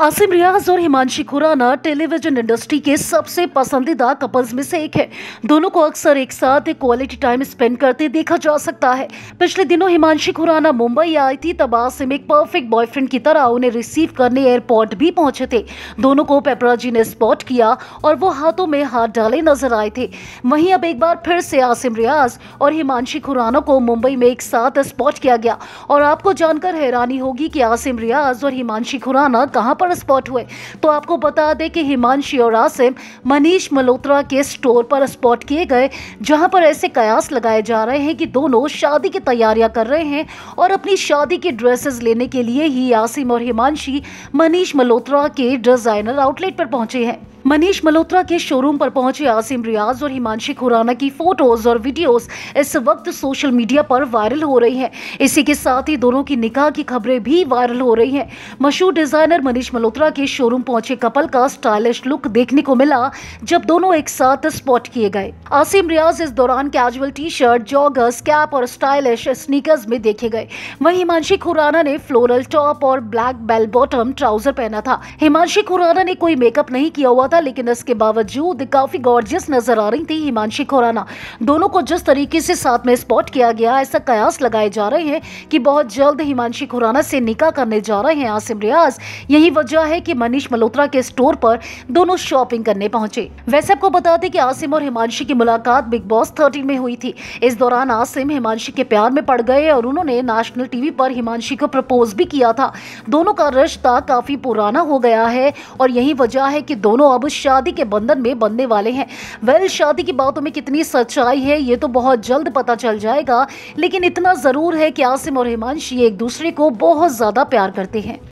आसिम रियाज और Himanshi Khurana television industry के सबसे पसंदीदा कपल्स में से एक है दोनों को अक्सर एक साथ एक क्वालिटी टाइम स्पेंड करते देखा जा सकता है पिछले दिनों हिमांशी खुराना मुंबई आई थी तब आसिम एक परफेक्ट बॉयफ्रेंड की तरह उन्हें रिसीव करने एयरपोर्ट भी पहुंचे थे दोनों को पेपराजी ने स्पॉट किया और वो हाथों में हाथ डाले नजर आए थे वहीं अब एक बार फिर से आसिम रियाज और हिमांशी खुराना को मुंबई में एक साथ स्पॉट किया गया और आपको जानकर हैरानी होगी कि आसिम रियाज और हिमांशी खुराना कहाँ वहां पर स्पॉट हुए तो आपको बता दें कि हिमांशी और आसिम मनीष मल्होत्रा के स्टोर पर स्पॉट किए गए जहां पर ऐसे कयास लगाए जा रहे हैं कि दोनों शादी की तैयारियां कर रहे हैं और अपनी शादी के ड्रेसेस लेने के लिए ही आसिम और हिमांशी मनीष मल्होत्रा के डिजाइनर आउटलेट पर पहुंचे हैं मनीष मल्होत्रा के शोरूम पर पहुंचे आसिम रियाज और हिमांशी खुराना की फोटोज और वीडियोस इस वक्त सोशल मीडिया पर वायरल हो रही हैं इसी के साथ ही दोनों की निकाह की खबरें भी वायरल हो रही हैं मशहूर डिजाइनर मनीष मल्होत्रा के शोरूम पहुंचे कपल का स्टाइलिश लुक देखने को मिला जब दोनों एक साथ स्पॉट किए गए आसिम रियाज इस दौरान casual T shirt joggers cap और स्टाइलिश स्नीकर्स में देखे गए वही हिमांशी खुराना ने फ्लोरल टॉप और ब्लैक बेल बॉटम ट्राउजर पहना था हिमांशी खुराना ने कोई मेकअप नहीं किया हुआ था लेकिन इसके बावजूद काफ़ी गॉर्जियस नजर आ रही थी हिमांशी खुराना दोनों को जिस तरीके से साथ में स्पॉट किया गया ऐसा कयास लगाए जा रहे हैं कि बहुत जल्द हिमांशी खुराना से निकाह करने जा रहे हैं आसिम रियाज यही वजह है कि मनीष मल्होत्रा के स्टोर पर दोनों शॉपिंग करने पहुंचे वैसे आपको बता दें कि आसिम और हिमांशी की मुलाकात बिग बॉस थर्टीन में हुई थी इस दौरान आसिम हिमांशी के प्यार में पड़ गए और उन्होंने नेशनल टीवी पर हिमांशी को प्रपोज भी किया था दोनों का रिश्ता काफी पुराना हो गया है और यही वजह है कि दोनों अब अब शादी के बंधन में बनने वाले हैं वेल शादी की बातों में कितनी सच्चाई है ये तो बहुत जल्द पता चल जाएगा लेकिन इतना ज़रूर है कि आसिम और हिमांशी एक दूसरे को बहुत ज़्यादा प्यार करते हैं